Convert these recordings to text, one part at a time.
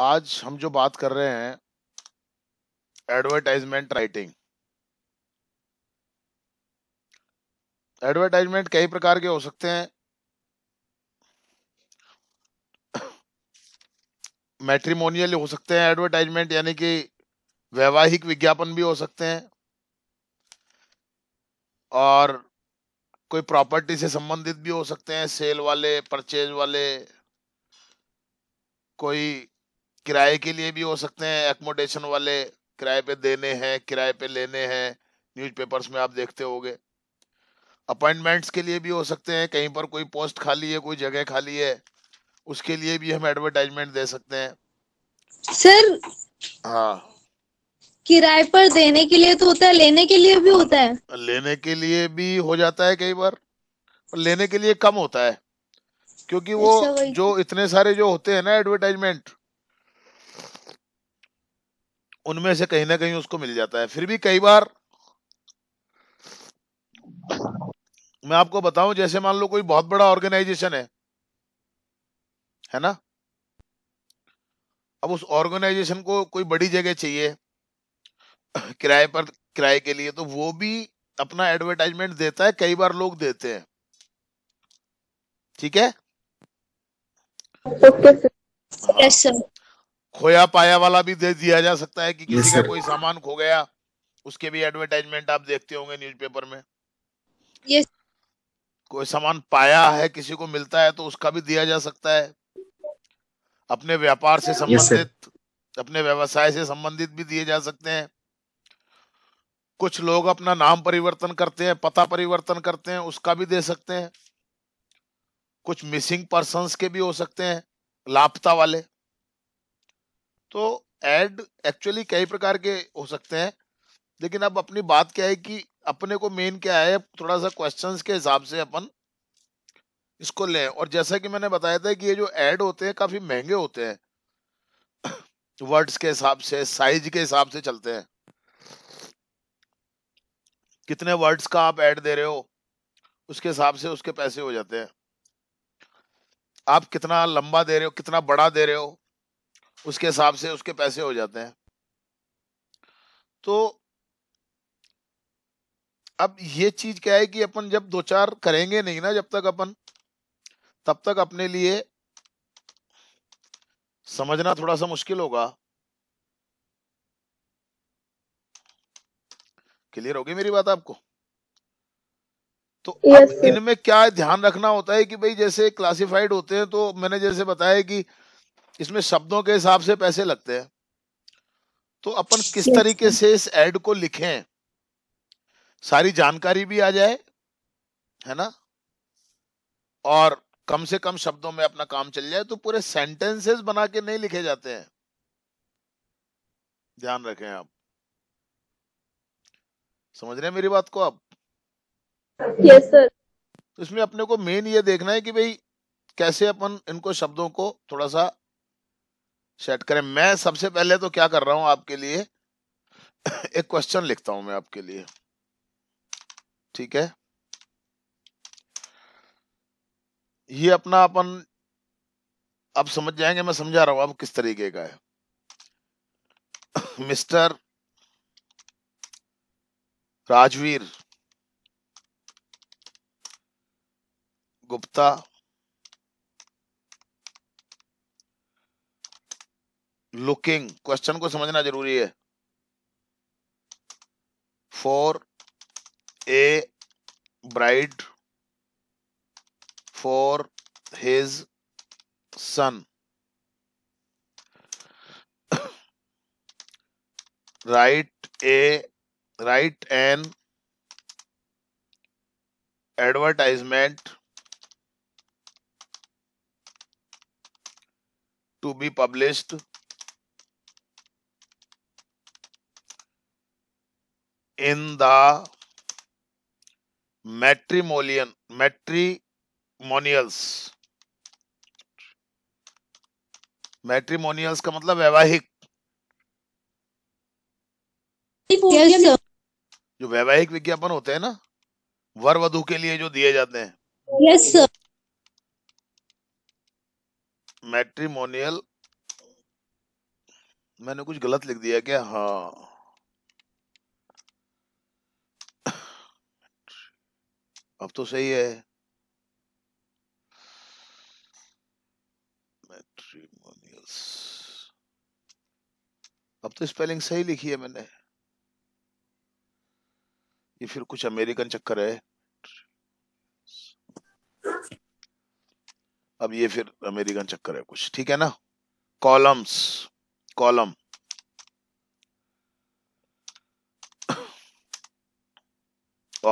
आज हम जो बात कर रहे हैं एडवर्टाइजमेंट राइटिंग एडवर्टाइजमेंट कई प्रकार के हो सकते हैं मैट्रिमोनियल हो सकते हैं एडवर्टाइजमेंट यानी कि वैवाहिक विज्ञापन भी हो सकते हैं और कोई प्रॉपर्टी से संबंधित भी हो सकते हैं सेल वाले परचेज वाले कोई किराए के लिए भी हो सकते हैं एकोमोडेशन वाले किराए पे देने हैं किराए पे लेने हैं न्यूज़पेपर्स में आप देखते होंगे अपॉइंटमेंट्स के लिए भी हो सकते हैं कहीं पर कोई पोस्ट खाली है कोई जगह खाली है उसके लिए भी हम एडवर्टाइजमेंट दे सकते हैं सर हाँ किराए पर देने के लिए तो होता है लेने के लिए भी होता है लेने के लिए भी हो जाता है कई बार पर लेने के लिए कम होता है क्योंकि वो अच्छा, जो तो। इतने सारे जो होते हैं ना एडवर्टाइजमेंट उनमें से कहीं ना कहीं उसको मिल जाता है फिर भी कई बार मैं आपको बताऊं जैसे मान लो कोई बहुत बड़ा ऑर्गेनाइजेशन है है ना अब उस ऑर्गेनाइजेशन को कोई बड़ी जगह चाहिए किराए पर किराए के लिए तो वो भी अपना एडवर्टाइजमेंट देता है कई बार लोग देते हैं ठीक है ओके okay, हाँ। yes, खोया पाया वाला भी दे दिया जा सकता है कि किसी का कोई सामान खो गया उसके भी एडवर्टाइजमेंट आप देखते होंगे न्यूज़पेपर में यस कोई सामान पाया है किसी को मिलता है तो उसका भी दिया जा सकता है अपने व्यापार से संबंधित अपने व्यवसाय से संबंधित भी दिए जा सकते हैं कुछ लोग अपना नाम परिवर्तन करते हैं पता परिवर्तन करते हैं उसका भी दे सकते हैं कुछ मिसिंग पर्सन के भी हो सकते हैं लापता वाले तो एड एक्चुअली कई प्रकार के हो सकते हैं लेकिन अब अपनी बात क्या है कि अपने को मेन क्या है थोड़ा सा क्वेश्चंस के हिसाब से अपन इसको लें और जैसा कि मैंने बताया था कि ये जो ऐड होते हैं काफ़ी महंगे होते हैं वर्ड्स के हिसाब से साइज के हिसाब से चलते हैं कितने वर्ड्स का आप ऐड दे रहे हो उसके हिसाब से उसके पैसे हो जाते हैं आप कितना लंबा दे रहे हो कितना बड़ा दे रहे हो उसके हिसाब से उसके पैसे हो जाते हैं तो अब ये चीज क्या है कि अपन जब दो चार करेंगे नहीं ना जब तक अपन तब तक अपने लिए समझना थोड़ा सा मुश्किल होगा क्लियर होगी मेरी बात आपको तो yes, इनमें क्या ध्यान रखना होता है कि भाई जैसे क्लासिफाइड होते हैं तो मैंने जैसे बताया कि इसमें शब्दों के हिसाब से पैसे लगते हैं तो अपन किस तरीके से इस एड को लिखें सारी जानकारी भी आ जाए है ना और कम से कम शब्दों में अपना काम चल जाए तो पूरे सेंटेंसेस बना के नहीं लिखे जाते हैं ध्यान रखें आप समझ रहे हैं मेरी बात को आप यस सर तो इसमें अपने को मेन ये देखना है कि भाई कैसे अपन इनको शब्दों को थोड़ा सा सेट करें मैं सबसे पहले तो क्या कर रहा हूं आपके लिए एक क्वेश्चन लिखता हूं मैं आपके लिए ठीक है ये अपना अपन आप समझ जाएंगे मैं समझा रहा हूं अब किस तरीके का है mister Rajveer Gupta looking question को समझना जरूरी है for a bride for his son write a write an advertisement to be published in the matrimonial matrimonials matrimonials का मतलब वैवाहिक जो वैवाहिक विज्ञापन होते हैं ना वर वधु के लिए जो दिए जाते हैं यस सर मैट्रीमोनियल मैंने कुछ गलत लिख दिया क्या हाँ अब तो सही है अब तो स्पेलिंग सही लिखी है मैंने ये फिर कुछ अमेरिकन चक्कर है अब ये फिर अमेरिकन चक्कर है कुछ ठीक है ना columns column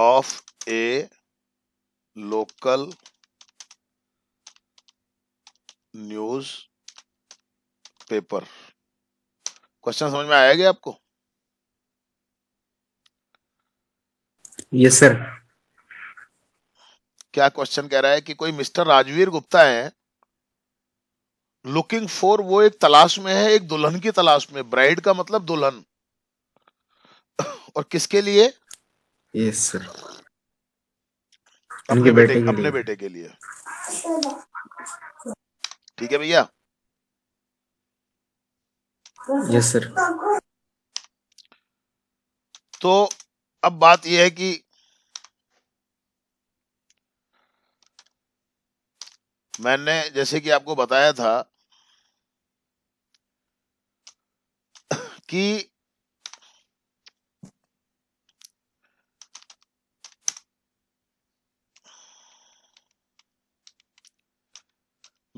of a local newspaper question समझ में आया गया आपको यस सर क्या क्वेश्चन कह रहा है कि कोई मिस्टर राजवीर गुप्ता है लुकिंग फॉर वो एक तलाश में है एक दुल्हन की तलाश में ब्राइड का मतलब दुल्हन और किसके लिए यस yes, सर अपने बेटे अपने बेटे के लिए ठीक है भैया यस सर तो अब बात यह है कि मैंने जैसे कि आपको बताया था कि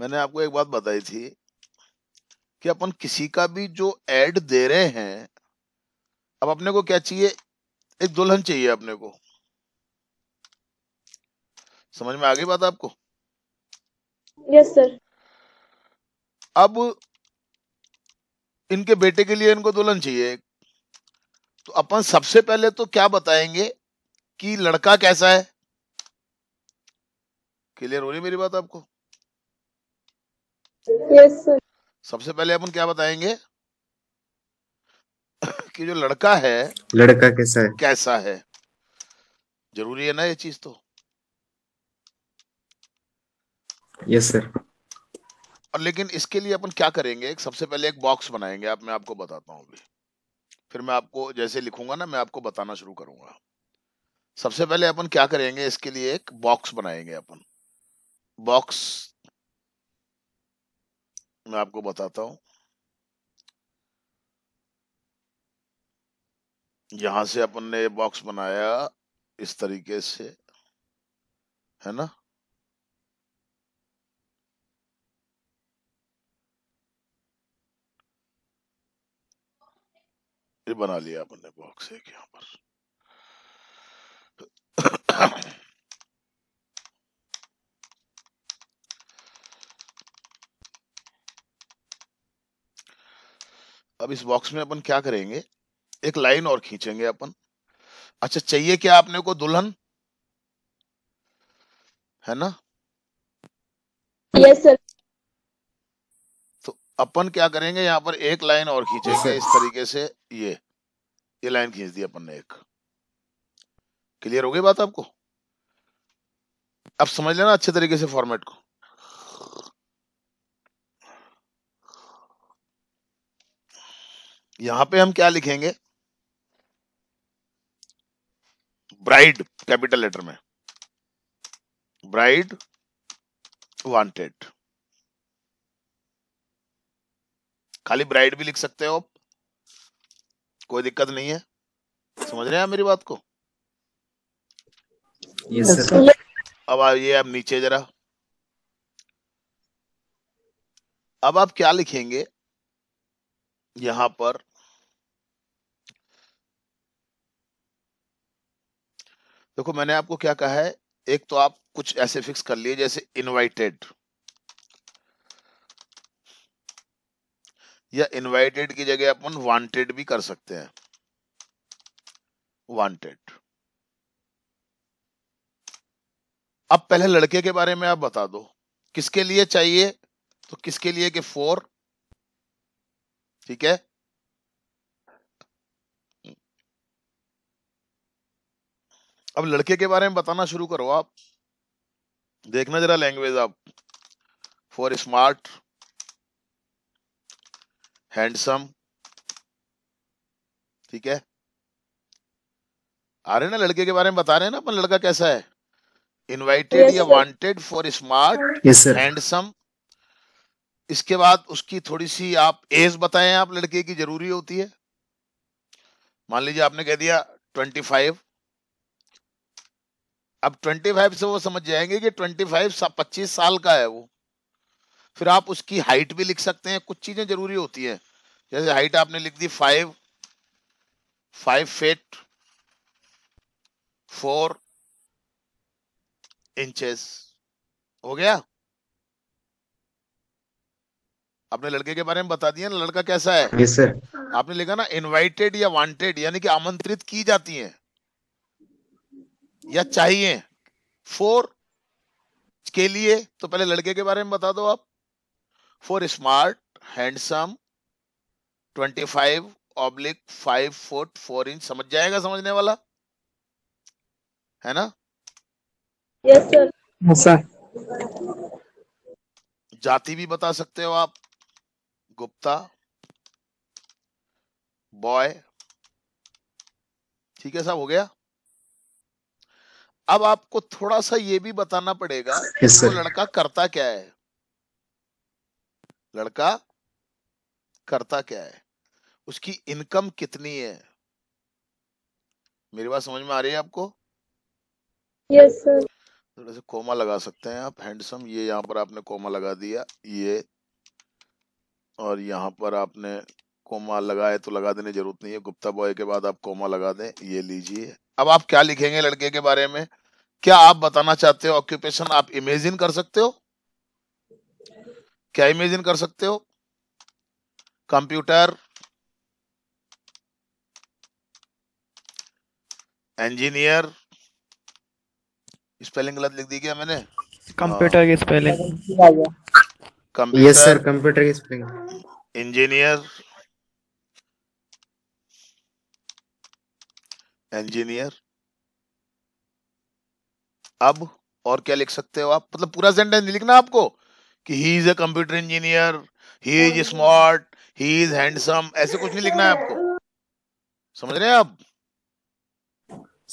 मैंने आपको एक बात बताई थी कि अपन किसी का भी जो एड दे रहे हैं अब अपने को क्या चाहिए एक दुल्हन चाहिए अपने को समझ में आ गई बात आपको यस yes, सर अब इनके बेटे के लिए इनको दुल्हन चाहिए तो अपन सबसे पहले तो क्या बताएंगे कि लड़का कैसा है क्लियर हो रही मेरी बात आपको yes, सबसे पहले अपन क्या बताएंगे कि जो लड़का है लड़का कैसा है कैसा है जरूरी है ना ये चीज तो यस yes, सर और लेकिन इसके लिए अपन क्या करेंगे एक सबसे पहले एक बॉक्स बनाएंगे आप मैं आपको बताता हूँ अभी फिर मैं आपको जैसे लिखूंगा ना मैं आपको बताना शुरू करूंगा सबसे पहले अपन क्या करेंगे इसके लिए एक बॉक्स बनाएंगे अपन बॉक्स मैं आपको बताता हूं यहां से अपन ने बॉक्स बनाया इस तरीके से है ना ये बना लिया अपन ने बॉक्स एक यहां पर अब इस बॉक्स में अपन क्या करेंगे एक लाइन और खींचेंगे अपन अच्छा चाहिए क्या आपने को दुल्हन है ना यस yes, सर तो अपन क्या करेंगे यहाँ पर एक लाइन और खींचेंगे इस तरीके से ये ये लाइन खींच दी अपन ने एक क्लियर हो गई बात आपको अब समझ लेना अच्छे तरीके से फॉर्मेट को यहां पे हम क्या लिखेंगे ब्राइड कैपिटल लेटर में ब्राइड वांटेड खाली ब्राइड भी लिख सकते हो आप कोई दिक्कत नहीं है समझ रहे हैं मेरी बात को yes, अब आइए आप नीचे जरा अब आप क्या लिखेंगे यहां पर देखो मैंने आपको क्या कहा है एक तो आप कुछ ऐसे फिक्स कर लिए जैसे इनवाइटेड या इनवाइटेड की जगह अपन वांटेड भी कर सकते हैं वांटेड अब पहले लड़के के बारे में आप बता दो किसके लिए चाहिए तो किसके लिए के फोर ठीक है अब लड़के के बारे में बताना शुरू करो आप देखना जरा लैंग्वेज आप फॉर स्मार्ट हैंडसम ठीक है आ रहे ना लड़के के बारे में बता रहे हैं ना अपन लड़का कैसा है इनवाइटेड या वांटेड फॉर स्मार्ट हैंडसम इसके बाद उसकी थोड़ी सी आप एज बताएं आप लड़के की जरूरी होती है मान लीजिए आपने कह दिया ट्वेंटी फाइव अब 25 से वो समझ जाएंगे कि 25 सा, 25 साल का है वो फिर आप उसकी हाइट भी लिख सकते हैं कुछ चीजें जरूरी होती है जैसे हाइट आपने लिख दी five five feet four inches हो गया आपने लड़के के बारे में बता दिया ना लड़का कैसा है yes, आपने लिखा ना इनवाइटेड या वांटेड यानी कि आमंत्रित की जाती है या चाहिए फोर के लिए तो पहले लड़के के बारे में बता दो आप for smart handsome twenty five oblique five foot four inch समझ जाएगा समझने वाला है ना यस सर जाति भी बता सकते हो आप गुप्ता बॉय ठीक है सब हो गया अब आपको थोड़ा सा ये भी बताना पड़ेगा yes, तो लड़का करता क्या है लड़का करता क्या है उसकी इनकम कितनी है मेरी बात समझ में आ रही है आपको yes, सर थोड़ा सा कोमा लगा सकते हैं आप हैंडसम ये यहाँ पर आपने कोमा लगा दिया ये और यहाँ पर आपने कोमा लगाए तो लगा देने जरूरत नहीं है गुप्ता बॉय के बाद आप कोमा लगा दें ये लीजिए अब आप क्या लिखेंगे लड़के के बारे में क्या आप बताना चाहते हो ऑक्यूपेशन आप इमेजिन कर सकते हो क्या इमेजिन कर सकते हो कंप्यूटर इंजीनियर स्पेलिंग गलत लिख दी क्या मैंने कंप्यूटर की स्पेलिंग कंप्यूटर सर कंप्यूटर की स्पेलिंग इंजीनियर इंजीनियर अब और क्या लिख सकते हो आप मतलब पूरा सेंटेंस नहीं लिखना आपको कि he is a computer engineer he is smart he is handsome ऐसे कुछ नहीं लिखना है आपको समझ रहे हैं आप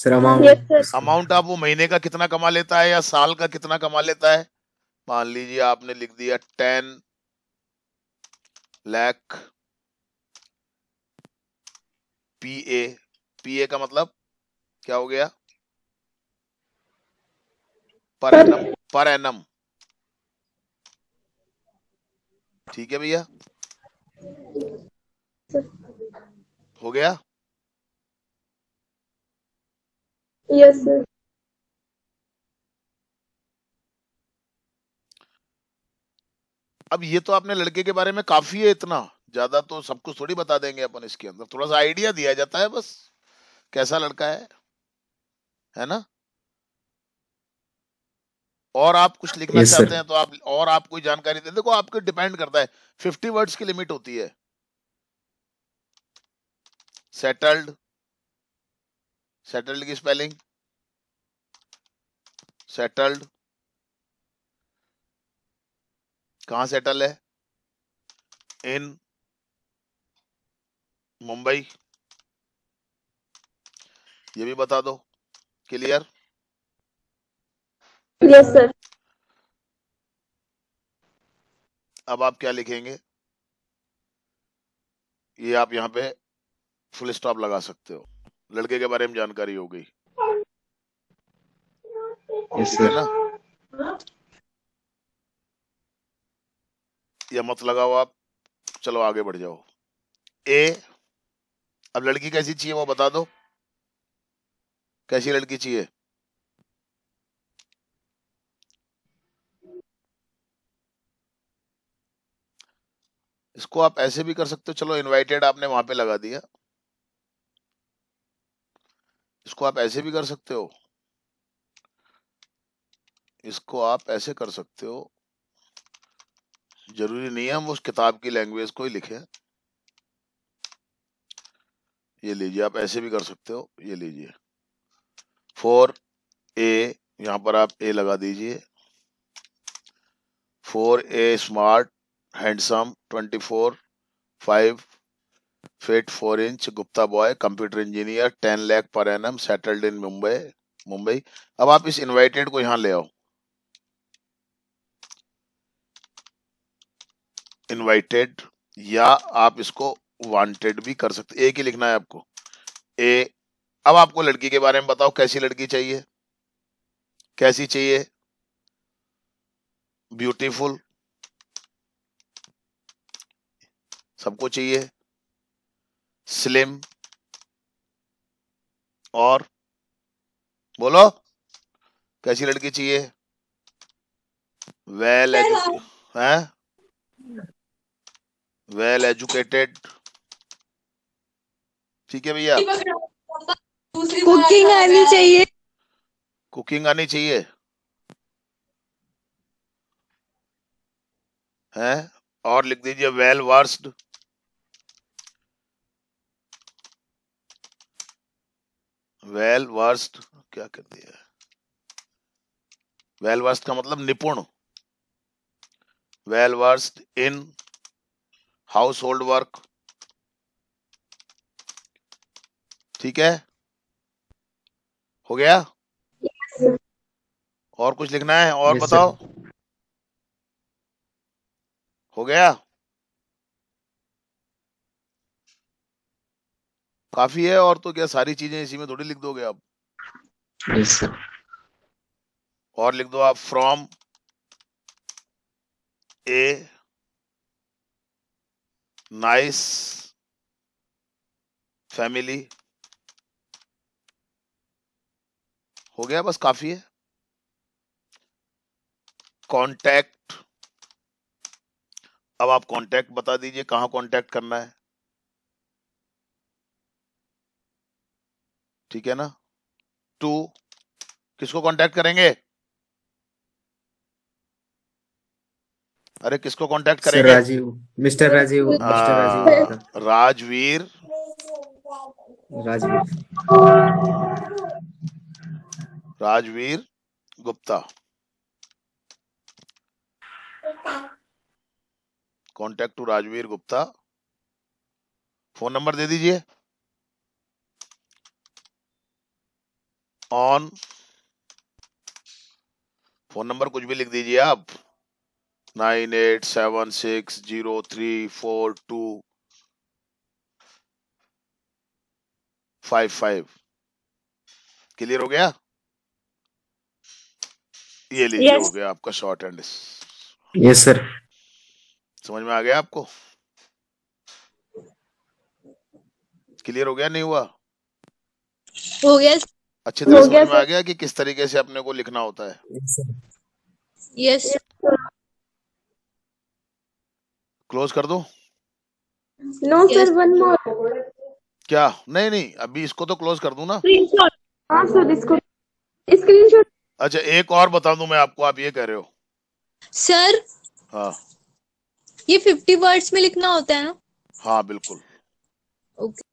सर अमाउंट अमाउंट आप वो महीने का कितना कमा लेता है या साल का कितना कमा लेता है मान लीजिए आपने लिख दिया ten lakh P A P A का मतलब क्या हो गया पर एनम पर एनम ठीक है भैया हो गया यस अब ये तो आपने लड़के के बारे में काफी है इतना ज्यादा तो सब कुछ थोड़ी बता देंगे अपन इसके अंदर थोड़ा सा आइडिया दिया जाता है बस कैसा लड़का है है ना और आप कुछ लिखना yes, चाहते हैं तो आप और आप कोई जानकारी दे देखो आपके डिपेंड करता है फिफ्टी वर्ड्स की लिमिट होती है सेटल्ड सेटल्ड की स्पेलिंग सेटल्ड कहा सेटल है इन मुंबई ये भी बता दो क्लियर यस सर अब आप क्या लिखेंगे ये आप यहाँ पे फुल स्टॉप लगा सकते हो लड़के के बारे में जानकारी हो गई yes, है ना या मत लगाओ आप चलो आगे बढ़ जाओ ए अब लड़की कैसी चाहिए वो बता दो कैसी लड़की चाहिए इसको आप ऐसे भी कर सकते हो चलो इनवाइटेड आपने वहां पे लगा दिया इसको आप ऐसे भी कर सकते हो इसको आप ऐसे कर सकते हो जरूरी नहीं है हम उस किताब की लैंग्वेज को ही लिखे ये लीजिए आप ऐसे भी कर सकते हो ये लीजिए फोर ए यहां पर आप ए लगा दीजिए for a smart handsome for five feet four inch Gupta boy computer engineer ten lakh per annum settled in Mumbai Mumbai अब आप इस इनवाइटेड को यहां ले आओ इनवाइटेड या आप इसको वांटेड भी कर सकते एक ही लिखना है आपको ए अब आपको लड़की के बारे में बताओ कैसी लड़की चाहिए कैसी चाहिए ब्यूटीफुल सबको चाहिए स्लिम और बोलो कैसी लड़की चाहिए वेल है वेल एजुकेटेड ठीक है भैया कुकिंग आनी चाहिए कुकिंग आनी चाहिए है और लिख दीजिए वेल वर्स्ड वेल वर्स्ट क्या कर दिया वेल वर्स्ट का मतलब निपुण well versed in household work ठीक है हो गया और कुछ लिखना है और बताओ हो गया काफी है और तो क्या सारी चीजें इसी में थोड़ी लिख दोगे आप yes, और लिख दो आप फ्रॉम ए नाइस फैमिली हो गया बस काफी है कांटेक्ट अब आप कांटेक्ट बता दीजिए कहाँ कांटेक्ट करना है ठीक है ना टू किसको कांटेक्ट करेंगे अरे किसको कांटेक्ट करेंगे Rajeev mister Rajeev mister Rajveer Rajveer Rajveer Gupta contact to Rajveer Gupta phone number दे दीजिए ऑन फोन नंबर कुछ भी लिख दीजिए आप nine eight seven six zero three four two five five clear हो गया ये लीजिए yes. हो गया आपका शॉर्ट एंड यस सर समझ में आ गया आपको क्लियर हो गया नहीं हुआ हो गया अच्छे तरह समझ में आ गया कि किस तरीके से अपने को लिखना होता है यस क्लोज कर दो नो सर वन मोर क्या नहीं नहीं अभी इसको तो क्लोज कर दू ना स्क्रीनशॉट सर हाँ, इसको अच्छा एक और बता दू मैं आपको आप ये कह रहे हो सर हाँ ये फिफ्टी वर्ड्स में लिखना होता है ना हाँ बिल्कुल ओके okay.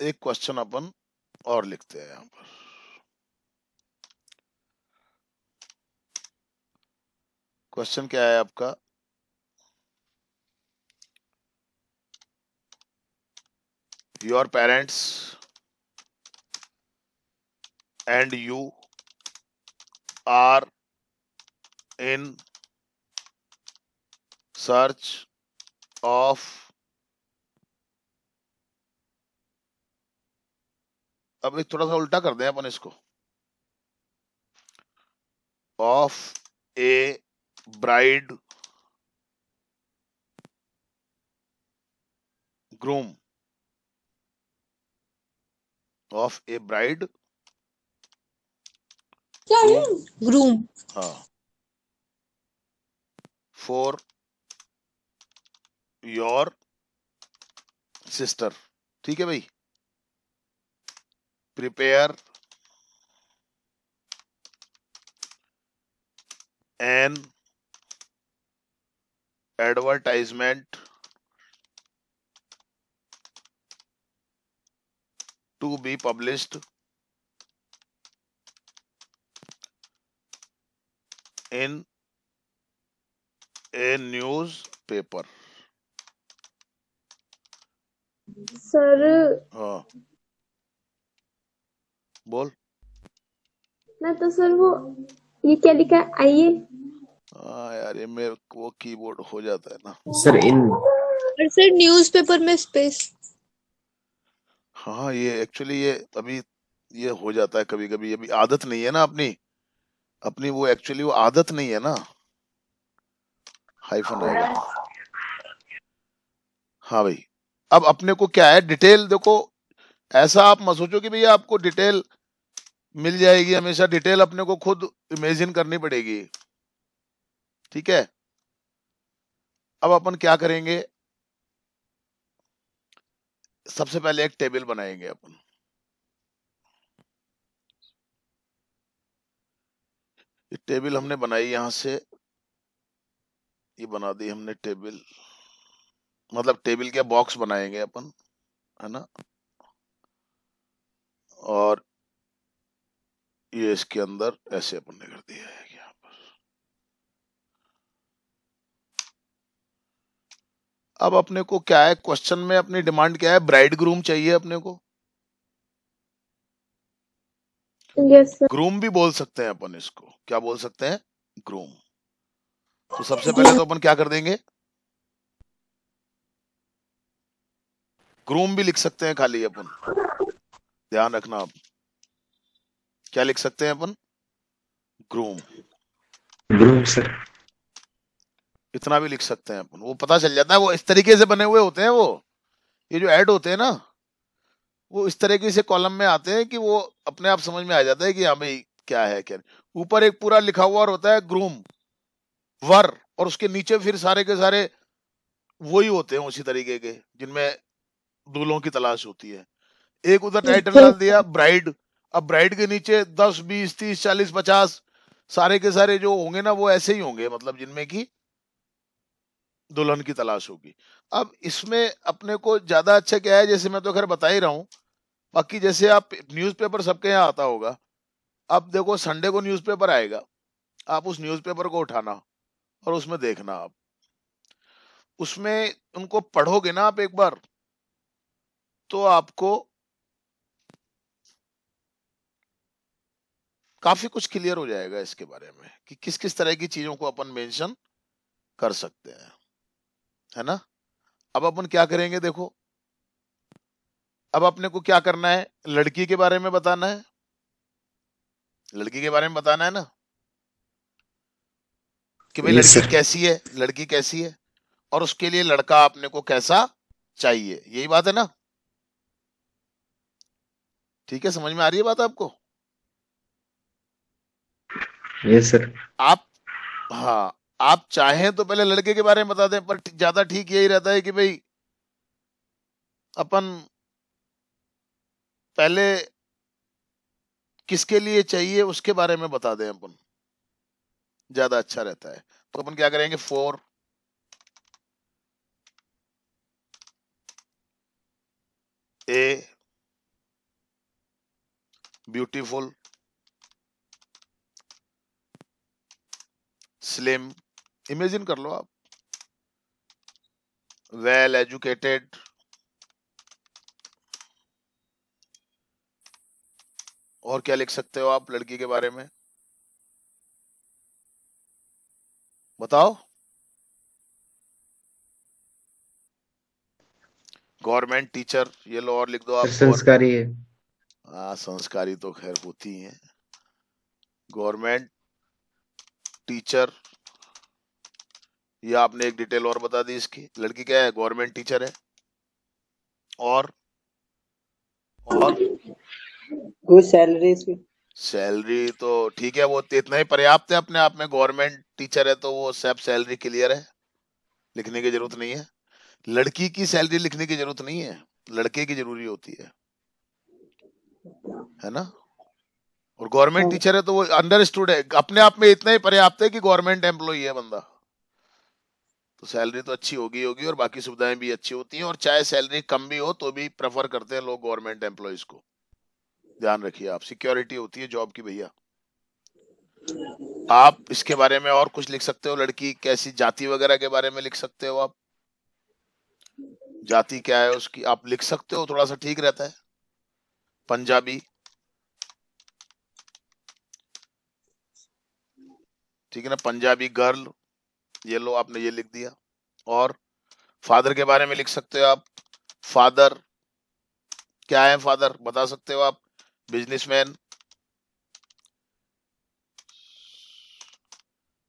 एक क्वेश्चन अपन और लिखते हैं यहां पर क्वेश्चन क्या है आपका your parents and you are in search of अब एक थोड़ा सा उल्टा कर दें अपन इसको of a bride groom of a bride क्या है ग्रूम हाँ फॉर योर सिस्टर ठीक है भाई prepare an advertisement to be published in a newspaper sir बोल ना तो सर वो ये क्या लिखा आइए हाँ यार ये मेरे को कीबोर्ड हो जाता है ना सर इन और सर न्यूज़पेपर में स्पेस हाँ ये एक्चुअली ये अभी ये हो जाता है कभी कभी अभी आदत नहीं है ना अपनी अपनी वो एक्चुअली वो आदत नहीं है ना हाइफन आएगा हाँ भाई अब अपने को क्या है डिटेल देखो ऐसा आप मत सोचो कि भैया आपको डिटेल मिल जाएगी हमेशा डिटेल अपने को खुद इमेजिन करनी पड़ेगी ठीक है अब अपन क्या करेंगे सबसे पहले एक टेबल बनाएंगे अपन ये टेबल हमने बनाई यहां से ये बना दी हमने टेबल मतलब टेबल के बॉक्स बनाएंगे अपन है ना और ये इसके अंदर ऐसे अपन ने कर दिया है यहाँ पर अब अपने को क्या है क्वेश्चन में अपनी डिमांड क्या है ब्राइड ग्रूम चाहिए अपने को yes, ग्रूम भी बोल सकते हैं अपन इसको क्या बोल सकते हैं ग्रूम तो सबसे पहले तो अपन क्या कर देंगे ग्रूम भी लिख सकते हैं खाली अपन ध्यान रखना आप क्या लिख सकते हैं अपन ग्रूम ग्रूम सर इतना भी लिख सकते हैं अपन वो पता चल जाता है वो इस तरीके से बने हुए होते हैं वो ये जो ऐड होते हैं ना वो इस तरीके से कॉलम में आते हैं कि वो अपने आप समझ में आ जाता है कि हाँ भाई क्या है क्या ऊपर एक पूरा लिखा हुआ और होता है ग्रूम वर और उसके नीचे फिर सारे के सारे वो ही होते हैं उसी तरीके के जिनमें दूल्हों की तलाश होती है एक उधर टाइटल तो डाल दिया ब्राइड अब ब्राइड के नीचे दस बीस तीस चालीस पचास सारे के सारे जो होंगे ना वो ऐसे ही होंगे मतलब जिनमें की दुल्हन की तलाश होगी अब इसमें अपने को ज्यादा अच्छा क्या है जैसे मैं तो खैर बता ही रहा हूँ बाकी जैसे आप न्यूज़पेपर सबके यहाँ आता होगा अब देखो संडे को न्यूज़पेपर आएगा आप उस न्यूज़पेपर को उठाना और उसमें देखना आप उसमें उनको पढ़ोगे ना आप एक बार तो आपको काफी कुछ क्लियर हो जाएगा इसके बारे में कि किस किस तरह की चीजों को अपन मेंशन कर सकते हैं है ना अब अपन क्या करेंगे देखो अब अपने को क्या करना है लड़की के बारे में बताना है लड़की के बारे में बताना है ना कि भाई लड़की कैसी है लड़की कैसी है और उसके लिए लड़का आपने को कैसा चाहिए यही बात है ना ठीक है समझ में आ रही है बात आपको सर आप हाँ आप चाहें तो पहले लड़के के बारे में बता दें पर ज्यादा ठीक यही रहता है कि भाई अपन पहले किसके लिए चाहिए उसके बारे में बता दें अपन ज्यादा अच्छा रहता है तो अपन क्या करेंगे for a beautiful slim imagine कर लो आप वेल एजुकेटेड और क्या लिख सकते हो आप लड़की के बारे में बताओ गवर्नमेंट टीचर ये लो और लिख दो आप संस्कारी है आ, हाँ, संस्कारी तो खैर होती है गवर्नमेंट टीचर या आपने एक डिटेल और बता दी इसकी लड़की क्या है गवर्नमेंट टीचर है और और सैलरी सैलरी तो ठीक है वो इतना ही पर्याप्त है अपने आप में गवर्नमेंट टीचर है तो वो सब सैलरी क्लियर है लिखने की जरूरत नहीं है लड़की की सैलरी लिखने की जरूरत नहीं है लड़के की जरूरी होती है है ना और गवर्नमेंट टीचर हाँ। है तो वो अंडरस्टूड है अपने आप में इतना ही पर्याप्त है कि गवर्नमेंट एम्प्लॉई है बंदा तो सैलरी तो अच्छी होगी होगी और बाकी सुविधाएं भी अच्छी होती हैं और चाहे सैलरी कम भी हो तो भी प्रेफर करते हैं लोग गवर्नमेंट एम्प्लॉयज को ध्यान रखिए आप सिक्योरिटी होती है जॉब की भैया आप इसके बारे में और कुछ लिख सकते हो लड़की कैसी जाति वगैरह के बारे में लिख सकते हो आप जाति क्या है उसकी आप लिख सकते हो थोड़ा सा ठीक रहता है पंजाबी ठीक है ना पंजाबी गर्ल ये लो आपने ये लिख दिया और फादर के बारे में लिख सकते हो आप फादर क्या है फादर बता सकते हो आप बिजनेसमैन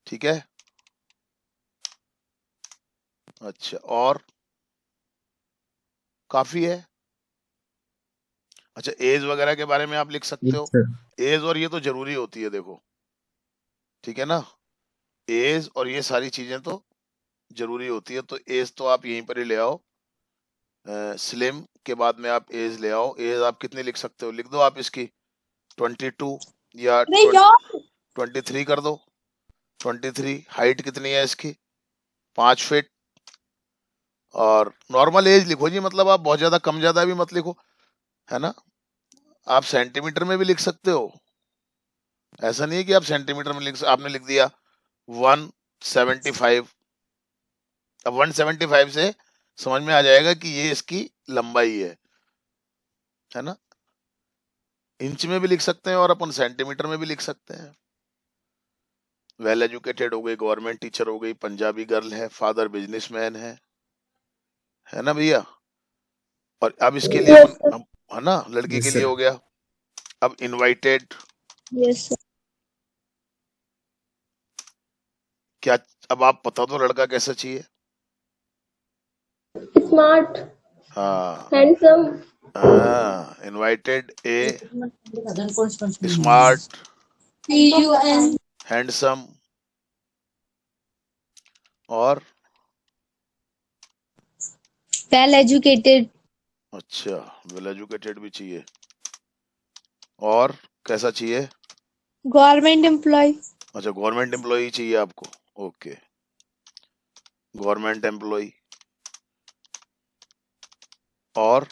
ठीक है अच्छा और काफी है अच्छा एज वगैरह के बारे में आप लिख सकते हो एज और ये तो जरूरी होती है देखो ठीक है ना एज और ये सारी चीजें तो जरूरी होती है तो एज तो आप यहीं पर ही ले आओ स्लिम के बाद में आप एज ले आओ एज आप कितनी लिख सकते हो लिख दो आप इसकी ट्वेंटी टू या ट्वेंटी थ्री कर दो ट्वेंटी थ्री हाइट कितनी है इसकी पांच फिट और नॉर्मल एज लिखो जी मतलब आप बहुत ज्यादा कम ज्यादा भी मत लिखो है ना आप सेंटीमीटर में भी लिख सकते हो ऐसा नहीं है कि आप सेंटीमीटर में लिख आपने लिख दिया 175 अब 175 से समझ में आ जाएगा कि ये इसकी लंबाई है है ना इंच में भी लिख सकते हैं और अपन सेंटीमीटर में भी लिख सकते हैं वेल एजुकेटेड हो गई गवर्नमेंट टीचर हो गई पंजाबी गर्ल है फादर बिजनेसमैन है है ना भैया और अब इसके लिए है ना लड़की के लिए हो गया अब इनवाइटेड yes, क्या अब आप बता दो तो लड़का कैसा चाहिए स्मार्ट हाँ handsome invited a smart handsome और वेल एजुकेटेड अच्छा वेल एजुकेटेड भी चाहिए और कैसा चाहिए गवर्नमेंट एम्प्लॉय अच्छा गवर्नमेंट एम्प्लॉय चाहिए आपको ओके गवर्नमेंट एम्प्लॉय और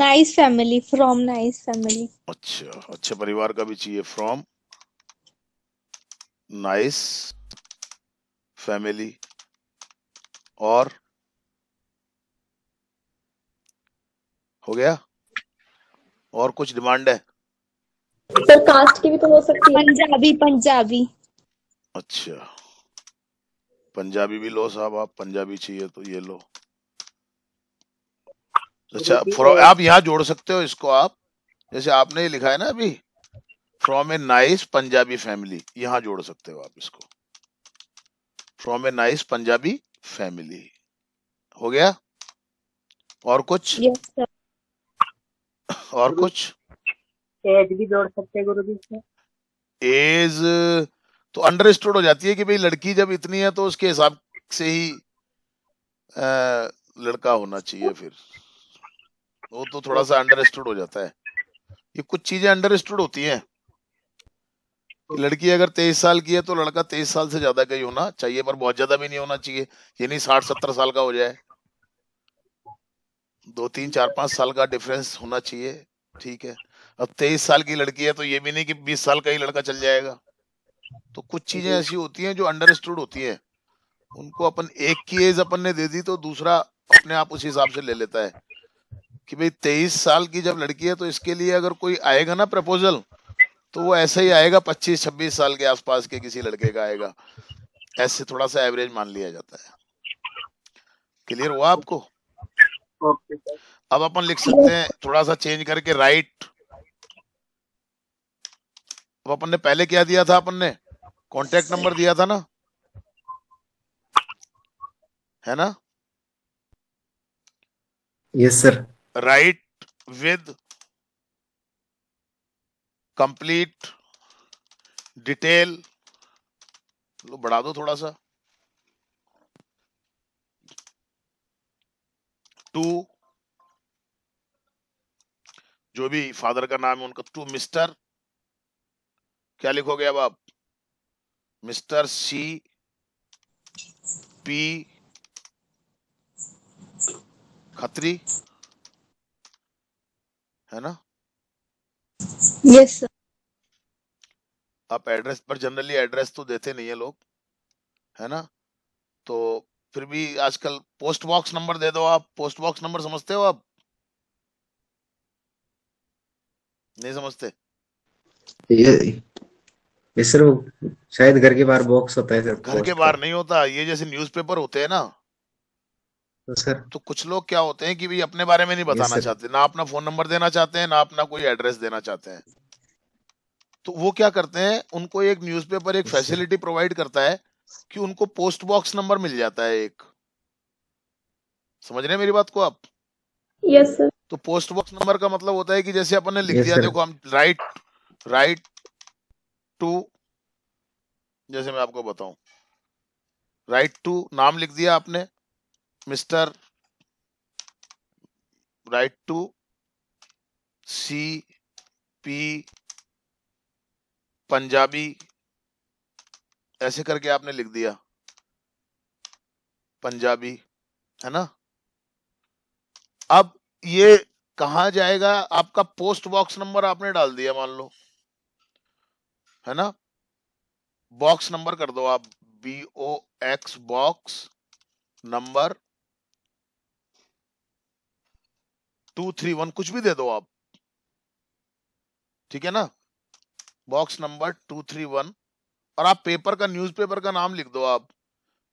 nice family from nice family अच्छा अच्छे परिवार का भी चाहिए फ्रॉम नाइस फैमिली और हो गया और कुछ डिमांड है सर कास्ट की भी तो हो सकती है पंजाबी पंजाबी अच्छा पंजाबी भी लो साहब आप पंजाबी चाहिए तो ये लो अच्छा फ्रॉम तो- आप यहाँ जोड़ सकते हो इसको आप जैसे आपने लिखा है ना अभी from a nice Punjabi family यहाँ जोड़ सकते हो आप इसको from a nice Punjabi family हो गया और कुछ yes, और कुछ एज भी जोड़ सकते हैं गुरु जी एज तो अंडरस्टूड हो जाती है कि भाई लड़की जब इतनी है तो उसके हिसाब से ही आ, लड़का होना चाहिए फिर वो तो थोड़ा सा अंडरस्टूड हो जाता है ये कुछ चीजें अंडरस्टूड होती हैं लड़की अगर तेईस साल की है तो लड़का तेईस साल से ज्यादा का ही होना चाहिए पर बहुत ज्यादा भी नहीं होना चाहिए ये नहीं साठ सत्तर साल का हो जाए दो तीन चार पांच साल का डिफरेंस होना चाहिए ठीक है अब तेईस साल की लड़की है तो ये भी नहीं कि बीस साल का ही लड़का चल जाएगा तो कुछ तो चीजें ऐसी होती हैं जो अंडर होती है उनको अपन एक की एज अपन ने दे दी तो दूसरा अपने आप उस हिसाब से ले लेता है कि भाई तेईस साल की जब लड़की है तो इसके लिए अगर कोई आएगा ना प्रपोजल तो वो ऐसे ही आएगा पच्चीस छब्बीस साल के आसपास के किसी लड़के का आएगा ऐसे थोड़ा सा एवरेज मान लिया जाता है क्लियर हुआ आपको अब अपन लिख सकते हैं थोड़ा सा चेंज करके राइट तो अपन ने पहले क्या दिया था अपन ने कॉन्टेक्ट नंबर दिया था ना है ना yes sir right with complete detail लो बढ़ा दो थोड़ा सा टू जो भी फादर का नाम है उनका टू मिस्टर क्या लिखोगे अब आप मिस्टर सी पी खत्री है ना यस yes, आप एड्रेस पर जनरली एड्रेस तो देते नहीं है लोग है ना तो फिर भी आजकल पोस्ट बॉक्स नंबर दे दो आप पोस्ट बॉक्स नंबर समझते हो आप नहीं समझते ये सिर्फ शायद घर के बाहर बॉक्स होता है सर घर के बाहर नहीं होता ये जैसे न्यूज़पेपर होते हैं ना तो सर तो कुछ लोग क्या होते हैं कि भाई अपने बारे में नहीं बताना चाहते ना अपना फोन नंबर देना चाहते हैं ना अपना कोई एड्रेस देना चाहते हैं तो वो क्या करते हैं उनको एक न्यूज़पेपर एक फैसिलिटी प्रोवाइड करता है कि उनको पोस्ट बॉक्स नंबर मिल जाता है एक समझ रहे हैं मेरी बात को आप यस सर तो पोस्ट बॉक्स नंबर का मतलब होता है कि जैसे अपन ने लिख दिया देखो हम राइट राइट टू जैसे मैं आपको बताऊं राइट टू नाम लिख दिया आपने mister write to C P Punjabi ऐसे करके आपने लिख दिया पंजाबी है ना अब ये कहा जाएगा आपका पोस्ट बॉक्स नंबर आपने डाल दिया मान लो है ना बॉक्स नंबर कर दो आप B O X box number two three one कुछ भी दे दो आप ठीक है ना box number two three one और आप पेपर का न्यूज़पेपर का नाम लिख दो आप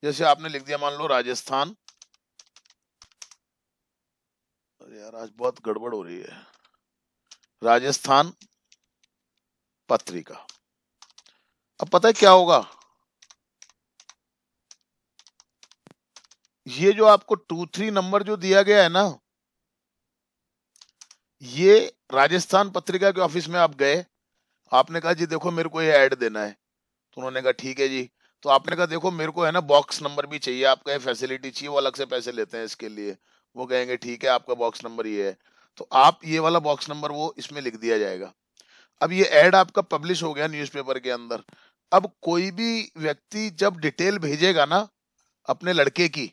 जैसे आपने लिख दिया मान लो राजस्थान अरे यार आज बहुत गड़बड़ हो रही है राजस्थान पत्रिका अब पता है क्या होगा ये जो आपको टू थ्री नंबर जो दिया गया है ना ये राजस्थान पत्रिका के ऑफिस में आप गए आपने कहा जी देखो मेरे को ये ऐड देना है तो उन्होंने कहा ठीक है जी तो आपने कहा देखो मेरे को है ना बॉक्स नंबर भी चाहिए आपका ये फैसिलिटी चाहिए वो अलग से पैसे लेते हैं इसके लिए वो कहेंगे ठीक है आपका बॉक्स नंबर ये है तो आप ये वाला बॉक्स नंबर वो इसमें लिख दिया जाएगा अब ये एड आपका पब्लिश हो गया न्यूज के अंदर अब कोई भी व्यक्ति जब डिटेल भेजेगा ना अपने लड़के की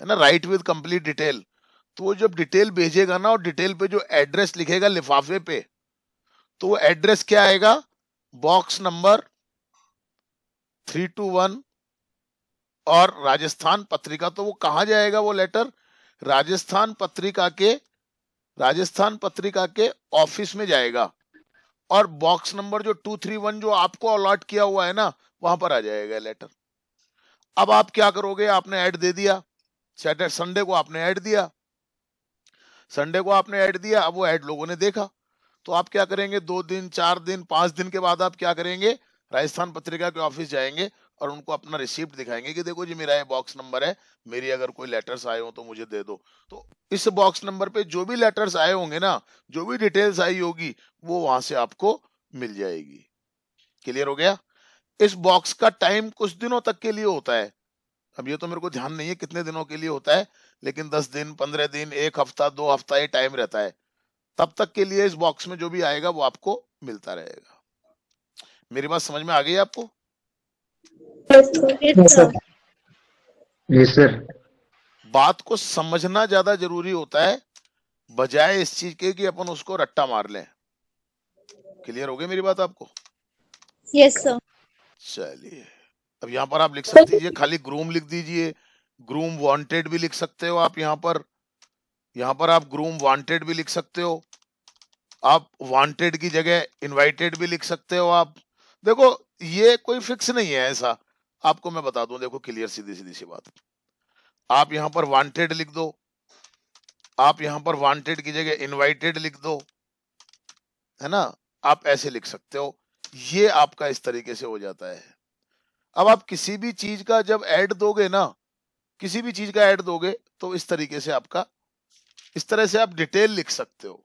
है ना राइट विद कंप्लीट डिटेल तो वो जब डिटेल भेजेगा ना और डिटेल पे जो एड्रेस लिखेगा लिफाफे पे तो वो एड्रेस क्या आएगा box number three two one और राजस्थान पत्रिका तो वो कहा जाएगा वो लेटर राजस्थान पत्रिका के राजस्थान पत्रिका के ऑफिस में जाएगा और बॉक्स नंबर जो टू थ्री वन जो आपको अलॉट किया हुआ है ना वहां पर आ जाएगा लेटर अब आप क्या करोगे आपने ऐड दे दिया सैटरडे संडे को आपने ऐड दिया संडे को आपने ऐड दिया अब वो ऐड लोगों ने देखा तो आप क्या करेंगे दो दिन चार दिन पांच दिन के बाद आप क्या करेंगे राजस्थान पत्रिका के ऑफिस जाएंगे और उनको अपना रिसिप्ट दिखाएंगे कि देखो जी मेरा ये बॉक्स नंबर है मेरी अगर कोई लेटर्स आए हो तो मुझे दे दो तो इस बॉक्स नंबर पे जो भी लेटर्स आए होंगे ना जो भी डिटेल्स आई होगी वो वहां से आपको मिल जाएगी क्लियर हो गया इस बॉक्स का टाइम कुछ दिनों तक के लिए होता है अब ये तो मेरे को ध्यान नहीं है कितने दिनों के लिए होता है लेकिन दस दिन पंद्रह दिन एक हफ्ता दो हफ्ता ये टाइम रहता है तब तक के लिए इस बॉक्स में जो भी आएगा वो आपको मिलता रहेगा मेरी बात समझ में आ गई आपको सर बात को समझना ज्यादा जरूरी होता है बजाय इस चीज के कि अपन उसको रट्टा मार लें क्लियर हो गई मेरी बात आपको यस सर चलिए अब यहाँ पर आप लिख सकते हैं खाली ग्रूम लिख दीजिए ग्रूम वांटेड भी लिख सकते हो आप यहाँ पर यहाँ पर आप ग्रूम वांटेड भी लिख सकते हो आप वांटेड की जगह इनवाइटेड भी लिख सकते हो आप देखो ये कोई फिक्स नहीं है ऐसा आपको मैं बता दूं देखो क्लियर सीधी सीधी सी बात आप यहां पर वांटेड लिख दो आप यहां पर वांटेड की जगह इनवाइटेड लिख दो है ना आप ऐसे लिख सकते हो ये आपका इस तरीके से हो जाता है अब आप किसी भी चीज का जब ऐड दोगे ना किसी भी चीज का ऐड दोगे तो इस तरीके से आपका इस तरह से आप डिटेल लिख सकते हो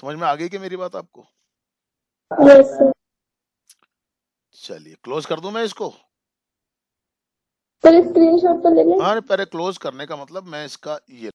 समझ में आ गई कि मेरी बात आपको yes, चलिए क्लोज कर दू मैं इसको पर स्क्रीनशॉट तो ले लें हाँ पहले क्लोज करने का मतलब मैं इसका ये